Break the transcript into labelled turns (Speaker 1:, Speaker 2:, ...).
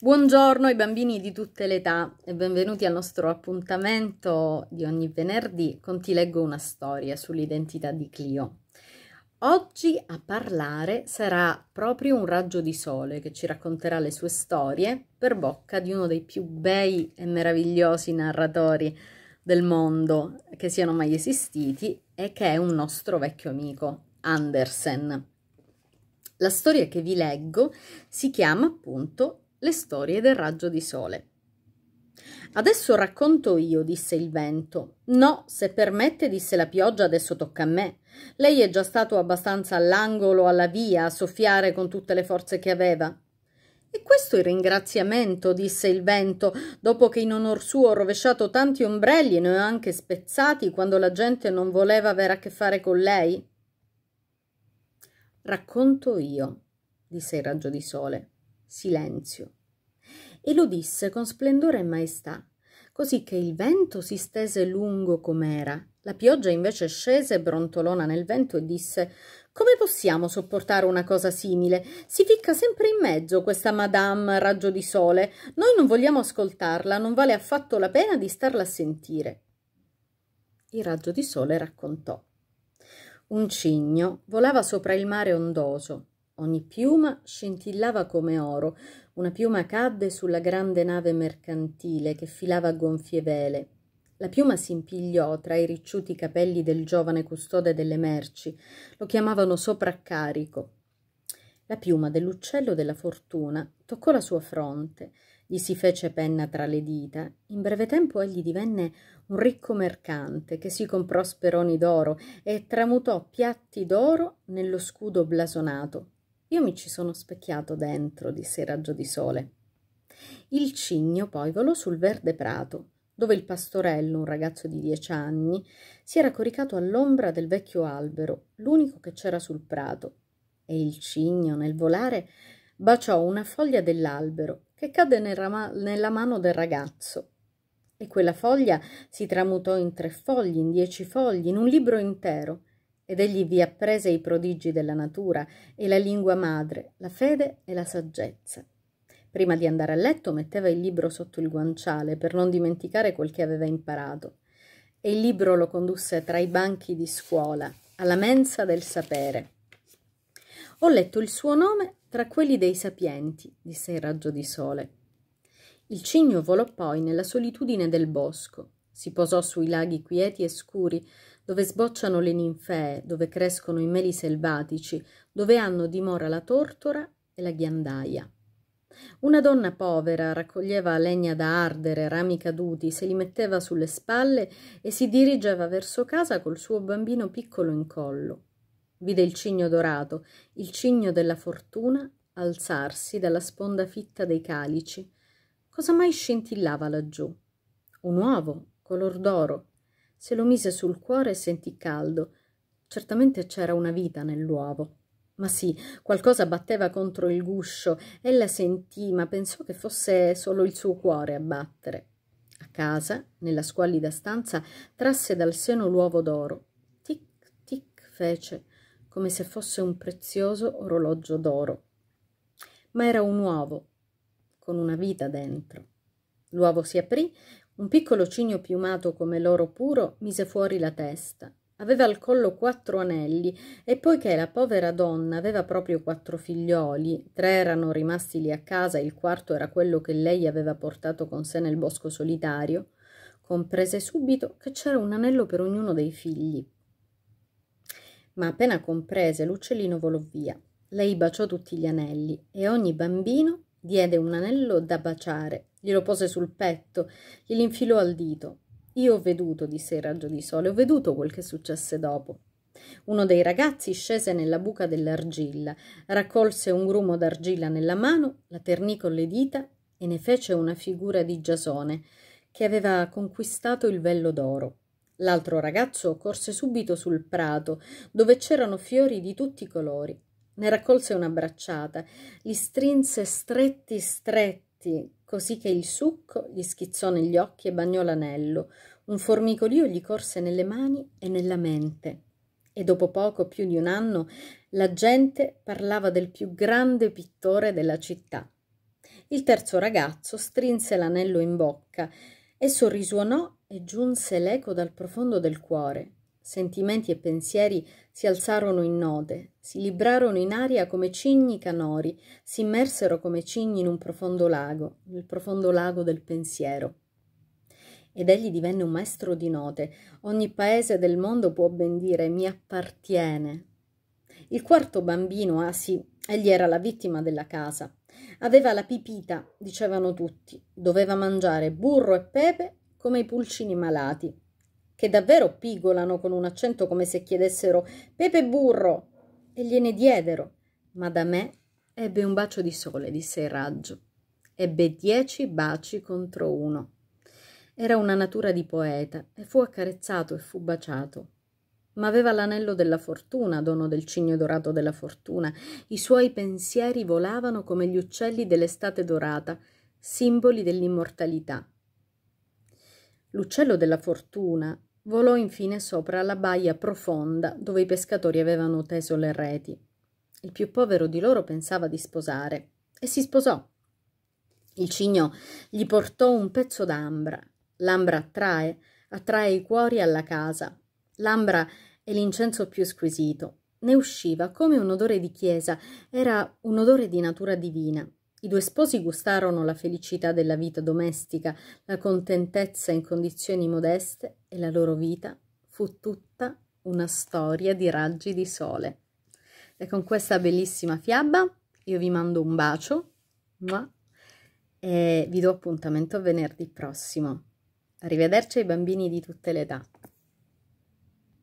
Speaker 1: Buongiorno ai bambini di tutte le età e benvenuti al nostro appuntamento di ogni venerdì con Ti leggo una storia sull'identità di Clio. Oggi a parlare sarà proprio un raggio di sole che ci racconterà le sue storie per bocca di uno dei più bei e meravigliosi narratori del mondo che siano mai esistiti e che è un nostro vecchio amico, Andersen. La storia che vi leggo si chiama appunto le storie del raggio di sole. Adesso racconto io, disse il vento. No, se permette, disse la pioggia, adesso tocca a me. Lei è già stato abbastanza all'angolo, alla via, a soffiare con tutte le forze che aveva. E questo il ringraziamento, disse il vento, dopo che in onor suo ho rovesciato tanti ombrelli e ne ho anche spezzati quando la gente non voleva avere a che fare con lei. Racconto io, disse il raggio di sole. Silenzio e lo disse con splendore e maestà, così che il vento si stese lungo com'era. La pioggia invece scese brontolona nel vento e disse come possiamo sopportare una cosa simile? Si ficca sempre in mezzo questa Madame Raggio di Sole. Noi non vogliamo ascoltarla, non vale affatto la pena di starla a sentire. Il Raggio di Sole raccontò. Un cigno volava sopra il mare ondoso. Ogni piuma scintillava come oro, una piuma cadde sulla grande nave mercantile che filava a gonfie vele. La piuma si impigliò tra i ricciuti capelli del giovane custode delle merci. Lo chiamavano sopraccarico. La piuma dell'uccello della fortuna toccò la sua fronte, gli si fece penna tra le dita. In breve tempo egli divenne un ricco mercante che si comprò speroni d'oro e tramutò piatti d'oro nello scudo blasonato io mi ci sono specchiato dentro, disse il raggio di sole. Il cigno poi volò sul verde prato, dove il pastorello, un ragazzo di dieci anni, si era coricato all'ombra del vecchio albero, l'unico che c'era sul prato, e il cigno, nel volare, baciò una foglia dell'albero che cadde nel rama- nella mano del ragazzo. E quella foglia si tramutò in tre fogli, in dieci fogli, in un libro intero, ed egli vi apprese i prodigi della natura e la lingua madre, la fede e la saggezza. Prima di andare a letto metteva il libro sotto il guanciale per non dimenticare quel che aveva imparato. E il libro lo condusse tra i banchi di scuola, alla mensa del sapere. Ho letto il suo nome tra quelli dei sapienti, disse il raggio di sole. Il cigno volò poi nella solitudine del bosco, si posò sui laghi quieti e scuri dove sbocciano le ninfee, dove crescono i meli selvatici, dove hanno dimora la tortora e la ghiandaia. Una donna povera raccoglieva legna da ardere, rami caduti, se li metteva sulle spalle e si dirigeva verso casa col suo bambino piccolo in collo. Vide il cigno dorato, il cigno della fortuna, alzarsi dalla sponda fitta dei calici. Cosa mai scintillava laggiù? Un uovo, color d'oro, se lo mise sul cuore e sentì caldo. Certamente c'era una vita nell'uovo. Ma sì, qualcosa batteva contro il guscio, ella sentì, ma pensò che fosse solo il suo cuore a battere. A casa, nella squallida stanza, trasse dal seno l'uovo d'oro. Tic, tic fece, come se fosse un prezioso orologio d'oro. Ma era un uovo, con una vita dentro. L'uovo si aprì, un piccolo cigno piumato come l'oro puro mise fuori la testa. Aveva al collo quattro anelli e poiché la povera donna aveva proprio quattro figlioli, tre erano rimasti lì a casa e il quarto era quello che lei aveva portato con sé nel bosco solitario, comprese subito che c'era un anello per ognuno dei figli. Ma appena comprese, l'uccellino volò via. Lei baciò tutti gli anelli e ogni bambino Diede un anello da baciare, glielo pose sul petto, gliel'infilò al dito. Io ho veduto, disse il raggio di sole, ho veduto quel che successe dopo. Uno dei ragazzi scese nella buca dell'argilla, raccolse un grumo d'argilla nella mano, la ternì con le dita e ne fece una figura di Giasone, che aveva conquistato il vello d'oro. L'altro ragazzo corse subito sul prato, dove c'erano fiori di tutti i colori, ne raccolse una bracciata, li strinse stretti stretti, così che il succo gli schizzò negli occhi e bagnò l'anello. Un formicolio gli corse nelle mani e nella mente. E dopo poco più di un anno la gente parlava del più grande pittore della città. Il terzo ragazzo strinse l'anello in bocca. Esso risuonò e giunse l'eco dal profondo del cuore. Sentimenti e pensieri si alzarono in node, si librarono in aria come cigni canori, si immersero come cigni in un profondo lago, nel profondo lago del pensiero. Ed egli divenne un maestro di note. Ogni paese del mondo può ben dire mi appartiene. Il quarto bambino, ah sì, egli era la vittima della casa. Aveva la pipita, dicevano tutti. Doveva mangiare burro e pepe come i pulcini malati che davvero pigolano con un accento come se chiedessero Pepe burro, e gliene diedero, ma da me ebbe un bacio di sole, disse il raggio. Ebbe dieci baci contro uno. Era una natura di poeta e fu accarezzato e fu baciato. Ma aveva l'anello della fortuna, dono del cigno dorato della fortuna. I suoi pensieri volavano come gli uccelli dell'estate dorata, simboli dell'immortalità. L'uccello della fortuna Volò infine sopra la baia profonda dove i pescatori avevano teso le reti. Il più povero di loro pensava di sposare e si sposò. Il cigno gli portò un pezzo d'ambra. L'ambra attrae, attrae i cuori alla casa. L'ambra è l'incenso più squisito. Ne usciva come un odore di chiesa, era un odore di natura divina. I due sposi gustarono la felicità della vita domestica, la contentezza in condizioni modeste e la loro vita fu tutta una storia di raggi di sole. E con questa bellissima fiaba io vi mando un bacio e vi do appuntamento venerdì prossimo. Arrivederci ai bambini di tutte le età.